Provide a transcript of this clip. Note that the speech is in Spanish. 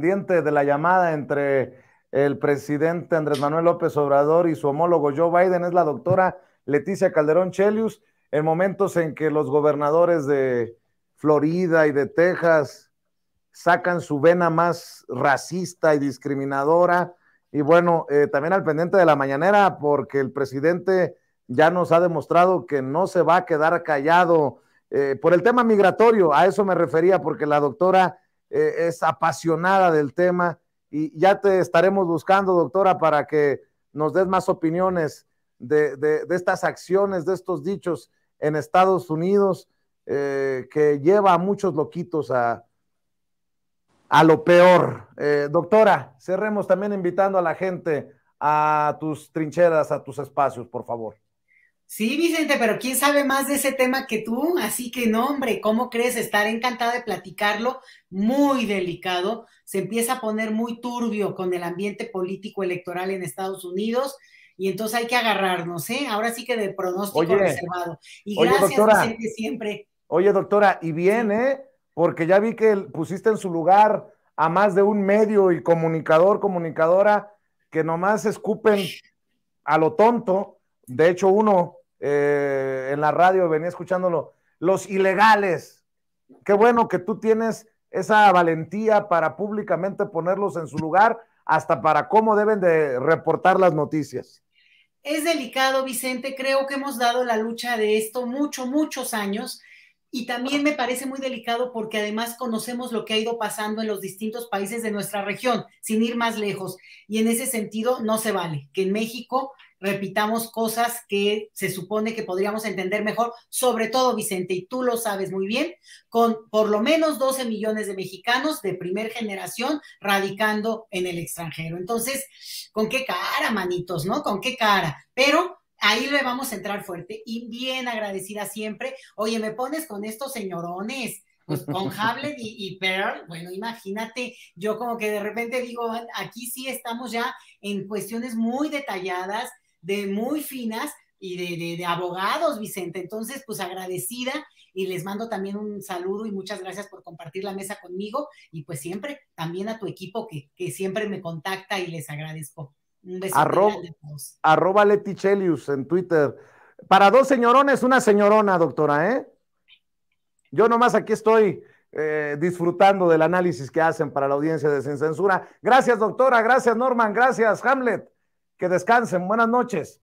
pendiente de la llamada entre el presidente Andrés Manuel López Obrador y su homólogo Joe Biden es la doctora Leticia Calderón Chelius, en momentos en que los gobernadores de Florida y de Texas sacan su vena más racista y discriminadora. Y bueno, eh, también al pendiente de la mañanera, porque el presidente ya nos ha demostrado que no se va a quedar callado eh, por el tema migratorio. A eso me refería, porque la doctora eh, es apasionada del tema y ya te estaremos buscando, doctora, para que nos des más opiniones de, estas acciones, de estos dichos en Estados Unidos eh, que lleva a muchos loquitos a, a lo peor. Eh, doctora, cerremos también invitando a la gente a tus trincheras, a tus espacios, por favor. Sí, Vicente, pero ¿quién sabe más de ese tema que tú? Así que no, hombre, ¿cómo crees? estar encantada de platicarlo. Muy delicado. Se empieza a poner muy turbio con el ambiente político electoral en Estados Unidos y entonces hay que agarrarnos, ¿eh? Ahora sí que de pronóstico reservado. Y oye, gracias, doctora, Vicente, siempre. Oye, doctora, y bien, ¿eh? Porque ya vi que pusiste en su lugar a más de un medio y comunicador, comunicadora, que nomás escupen a lo tonto. De hecho, uno eh, en la radio venía escuchándolo, los ilegales. Qué bueno que tú tienes esa valentía para públicamente ponerlos en su lugar, hasta para cómo deben de reportar las noticias. Es delicado, Vicente. Creo que hemos dado la lucha de esto mucho, muchos años y también me parece muy delicado porque además conocemos lo que ha ido pasando en los distintos países de nuestra región, sin ir más lejos. Y en ese sentido no se vale que en México repitamos cosas que se supone que podríamos entender mejor, sobre todo Vicente, y tú lo sabes muy bien, con por lo menos 12 millones de mexicanos de primer generación radicando en el extranjero. Entonces, ¿con qué cara, manitos, no? ¿Con qué cara? Pero Ahí le vamos a entrar fuerte y bien agradecida siempre. Oye, me pones con estos señorones, pues con Hable y, Pearl, bueno, imagínate, yo como que de repente digo, aquí sí estamos ya en cuestiones muy detalladas, de muy finas y de, abogados, Vicente. Entonces, pues agradecida y les mando también un saludo y muchas gracias por compartir la mesa conmigo y pues siempre también a tu equipo que siempre me contacta y les agradezco. Arroba, Chelius en Twitter. Para dos señorones, una señorona, doctora, ¿eh? Yo nomás aquí estoy eh, disfrutando del análisis que hacen para la audiencia de Sin Censura. Gracias, doctora. Gracias, Norman. Gracias, Hamlet. Que descansen. Buenas noches.